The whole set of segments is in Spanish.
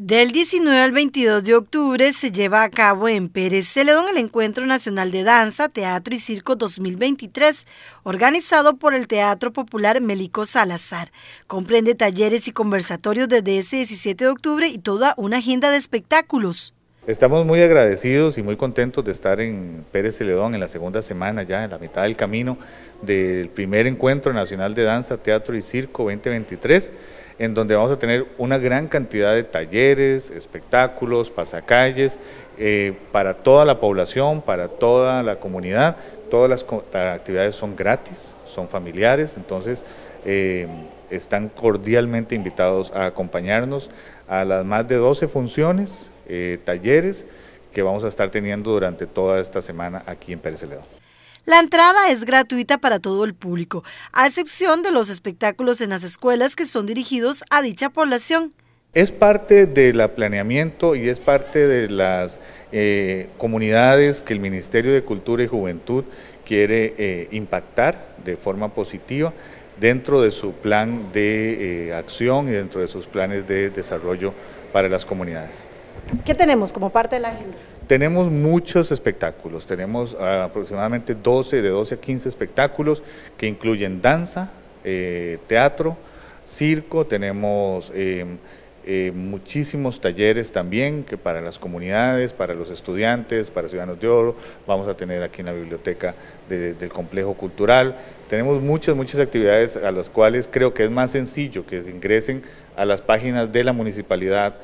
Del 19 al 22 de octubre se lleva a cabo en Pérez Celedón el Encuentro Nacional de Danza, Teatro y Circo 2023, organizado por el Teatro Popular Melico Salazar. Comprende talleres y conversatorios desde ese 17 de octubre y toda una agenda de espectáculos. Estamos muy agradecidos y muy contentos de estar en Pérez Celedón en la segunda semana ya, en la mitad del camino del primer Encuentro Nacional de Danza, Teatro y Circo 2023 en donde vamos a tener una gran cantidad de talleres, espectáculos, pasacalles, eh, para toda la población, para toda la comunidad. Todas las, actividades son gratis, son familiares, entonces eh, están cordialmente invitados a acompañarnos a las más de 12 funciones, eh, talleres que vamos a estar teniendo durante toda esta semana aquí en Pérez Celedón. La entrada es gratuita para todo el público, a excepción de los espectáculos en las escuelas que son dirigidos a dicha población. Es parte del planeamiento y es parte de las eh, comunidades que el Ministerio de Cultura y Juventud quiere eh, impactar de forma positiva dentro de su plan de eh, acción y dentro de sus planes de desarrollo para las comunidades. ¿Qué tenemos como parte de la agenda? Tenemos muchos espectáculos, tenemos ah, aproximadamente 12, de 12 a 15 espectáculos que incluyen danza, eh, teatro, circo, tenemos eh, eh, muchísimos talleres también que para las comunidades, para los estudiantes, para Ciudadanos de Oro, vamos a tener aquí en la biblioteca del complejo cultural. Tenemos muchas, muchas actividades a las cuales creo que es más sencillo que ingresen a las páginas de la municipalidad,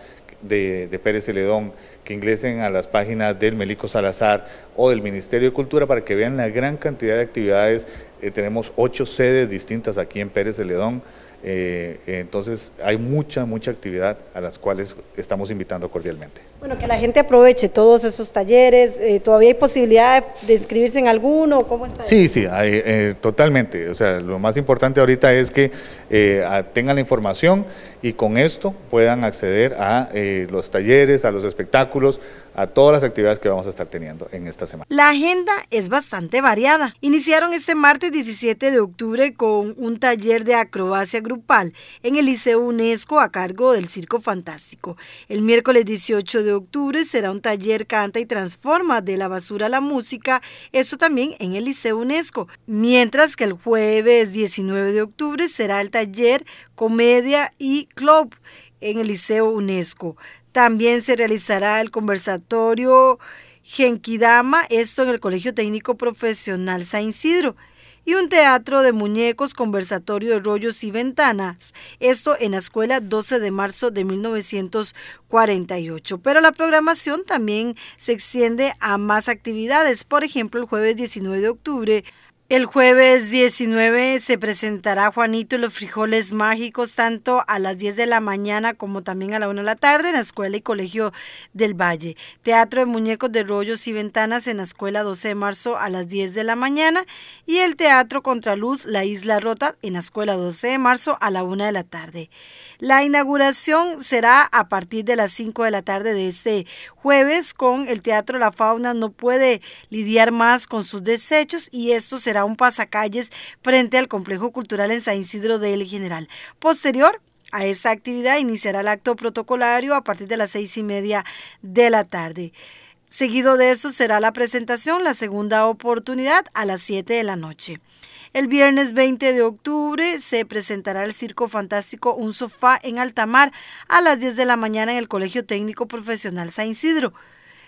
de, de, Pérez Celedón, que ingresen a las páginas del Melico Salazar o del Ministerio de Cultura para que vean la gran cantidad de actividades. Eh, tenemos ocho sedes distintas aquí en Pérez Celedón, eh, entonces hay mucha, mucha actividad a las cuales estamos invitando cordialmente. Bueno, que la gente aproveche todos esos talleres, eh, ¿todavía hay posibilidad de inscribirse en alguno? ¿Cómo está? Sí, sí, eh, totalmente. O sea, lo más importante ahorita es que eh, tengan la información y con esto puedan acceder a eh, los talleres, a los espectáculos, a todas las actividades que vamos a estar teniendo en esta semana. La agenda es bastante variada. Iniciaron este martes 17 de octubre con un taller de acrobacia grupal en el Liceo UNESCO a cargo del Circo Fantástico. El miércoles 18 de octubre será un taller Canta y Transforma de la basura a la música, esto también en el Liceo UNESCO, mientras que el jueves 19 de octubre será el taller Comedia y Club en el Liceo UNESCO. También se realizará el conversatorio Genkidama, esto en el Colegio Técnico Profesional San Isidro y un teatro de muñecos, conversatorio de rollos y ventanas. Esto en la escuela 12 de marzo de 1948. Pero la programación también se extiende a más actividades. Por ejemplo, el jueves 19 de octubre el jueves 19 se presentará Juanito y los frijoles mágicos tanto a las 10 de la mañana como también a la 1 de la tarde en la Escuela y Colegio del Valle. Teatro de Muñecos de Rollos y Ventanas en la Escuela 12 de marzo a las 10 de la mañana y el Teatro Contraluz La Isla Rota en la Escuela 12 de marzo a la 1 de la tarde. La inauguración será a partir de las 5 de la tarde de este jueves con el Teatro La Fauna no puede lidiar más con sus desechos y esto será será un pasacalles frente al Complejo Cultural en San Isidro del General. Posterior, a esta actividad iniciará el acto protocolario a partir de las seis y media de la tarde. Seguido de eso será la presentación, la segunda oportunidad, a las 7 de la noche. El viernes 20 de octubre se presentará el Circo Fantástico Un Sofá en Altamar a las 10 de la mañana en el Colegio Técnico Profesional San Isidro.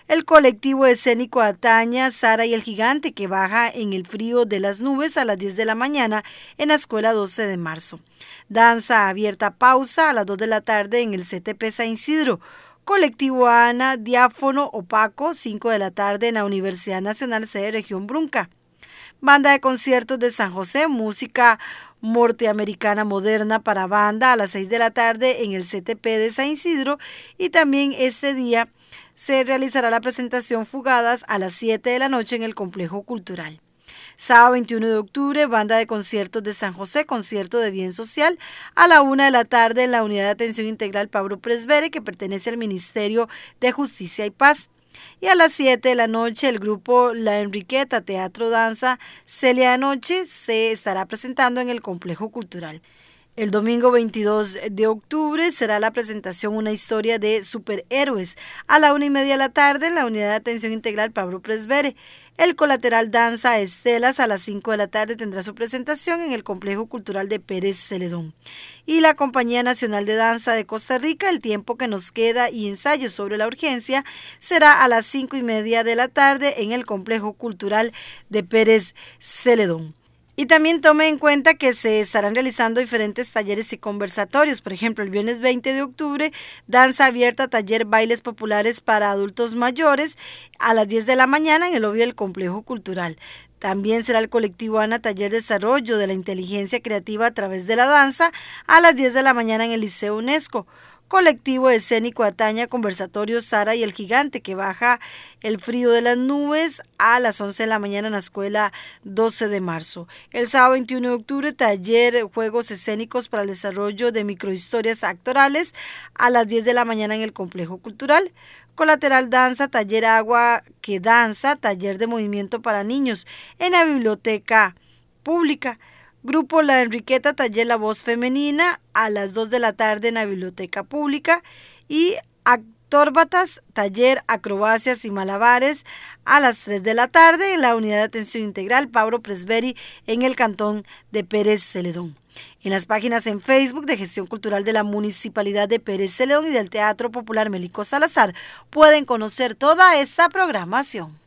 El colectivo escénico Ataña, Sara y el Gigante, que baja en el frío de las nubes a las 10 de la mañana en la escuela 12 de marzo. Danza abierta pausa a las 2 de la tarde en el CTP San Isidro. Colectivo ANA, diáfono opaco, 5 de la tarde en la Universidad Nacional Sede Región Brunca. Banda de conciertos de San José, música Morte Americana moderna para banda a las 6 de la tarde en el CTP de San Isidro y también este día se realizará la presentación Fugadas a las 7 de la noche en el Complejo Cultural. Sábado 21 de octubre, banda de conciertos de San José, concierto de bien social, a la una de la tarde en la Unidad de Atención Integral Pablo Presbere, que pertenece al Ministerio de Justicia y Paz. Y a las 7 de la noche el grupo La Enriqueta Teatro Danza Celia de Noche se estará presentando en el Complejo Cultural. El domingo 22 de octubre será la presentación Una historia de superhéroes a la una y media de la tarde en la unidad de atención integral Pablo Presbere. El colateral Danza Estelas a las 5 de la tarde tendrá su presentación en el Complejo Cultural de Pérez Celedón. Y la Compañía Nacional de Danza de Costa Rica, el tiempo que nos queda y ensayo sobre la urgencia, será a las cinco y media de la tarde en el Complejo Cultural de Pérez Celedón. Y también tome en cuenta que se estarán realizando diferentes talleres y conversatorios. Por ejemplo, el viernes 20 de octubre, danza abierta, taller bailes populares para adultos mayores a las 10 de la mañana en el lobby del Complejo Cultural. También será el colectivo ANA Taller Desarrollo de la Inteligencia Creativa a través de la Danza a las 10 de la mañana en el Liceo UNESCO colectivo escénico Ataña, conversatorio Sara y el gigante que baja el frío de las nubes a las 11 de la mañana en la escuela 12 de marzo. El sábado 21 de octubre, taller Juegos Escénicos para el Desarrollo de Microhistorias Actorales a las 10 de la mañana en el Complejo Cultural. Colateral Danza, taller Agua que Danza, taller de movimiento para niños en la biblioteca pública. Grupo La Enriqueta, taller La Voz Femenina, a las 2 de la tarde en la Biblioteca Pública y Actorbatas, taller Acrobacias y Malabares, a las 3 de la tarde en la Unidad de Atención Integral Pablo Presberi en el Cantón de Pérez Celedón. En las páginas en Facebook de Gestión Cultural de la Municipalidad de Pérez Celedón y del Teatro Popular Melico Salazar pueden conocer toda esta programación.